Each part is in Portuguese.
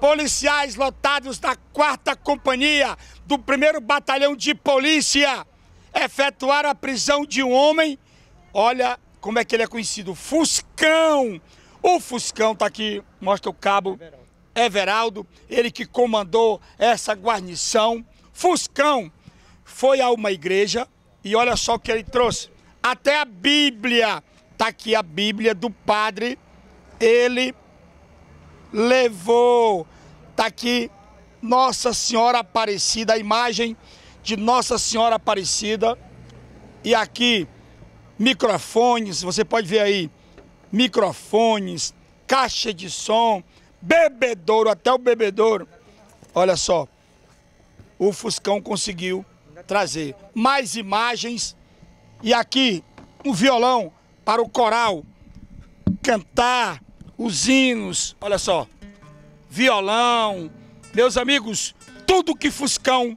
policiais lotados da 4 Companhia do 1 Batalhão de Polícia efetuaram a prisão de um homem. Olha como é que ele é conhecido: Fuscão. O Fuscão está aqui, mostra o cabo Everaldo, ele que comandou essa guarnição. Fuscão foi a uma igreja e olha só o que ele trouxe: até a Bíblia. Está aqui a Bíblia do padre. Ele levou. Está aqui Nossa Senhora Aparecida, a imagem de Nossa Senhora Aparecida. E aqui, microfones, você pode ver aí, microfones, caixa de som, bebedouro, até o bebedouro. Olha só, o Fuscão conseguiu trazer mais imagens. E aqui, um violão para o coral cantar os hinos, olha só, violão. Meus amigos, tudo que Fuscão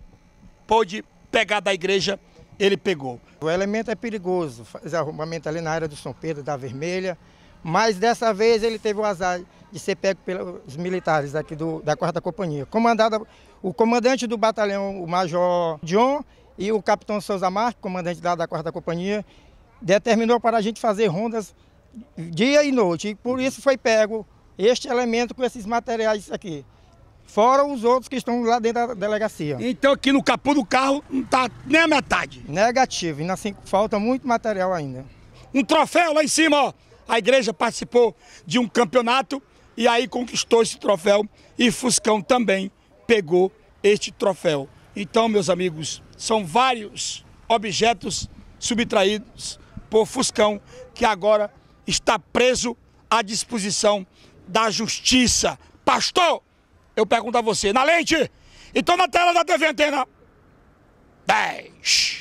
pôde pegar da igreja, ele pegou. O elemento é perigoso, faz arrombamento ali na área do São Pedro, da Vermelha, mas dessa vez ele teve o azar de ser pego pelos militares aqui do, da 4 Companhia. Comandada, o comandante do batalhão, o Major John, e o Capitão Souza Marques, comandante da, da 4 Companhia, determinou para a gente fazer rondas dia e noite. E por isso foi pego este elemento com esses materiais aqui. Fora os outros que estão lá dentro da delegacia. Então aqui no capô do carro não está nem a metade. Negativo, ainda assim falta muito material ainda. Um troféu lá em cima, ó. A igreja participou de um campeonato e aí conquistou esse troféu e Fuscão também pegou este troféu. Então, meus amigos, são vários objetos subtraídos por Fuscão que agora está preso à disposição da justiça. Pastor, eu pergunto a você, na lente, então na tela da TV Antena 10.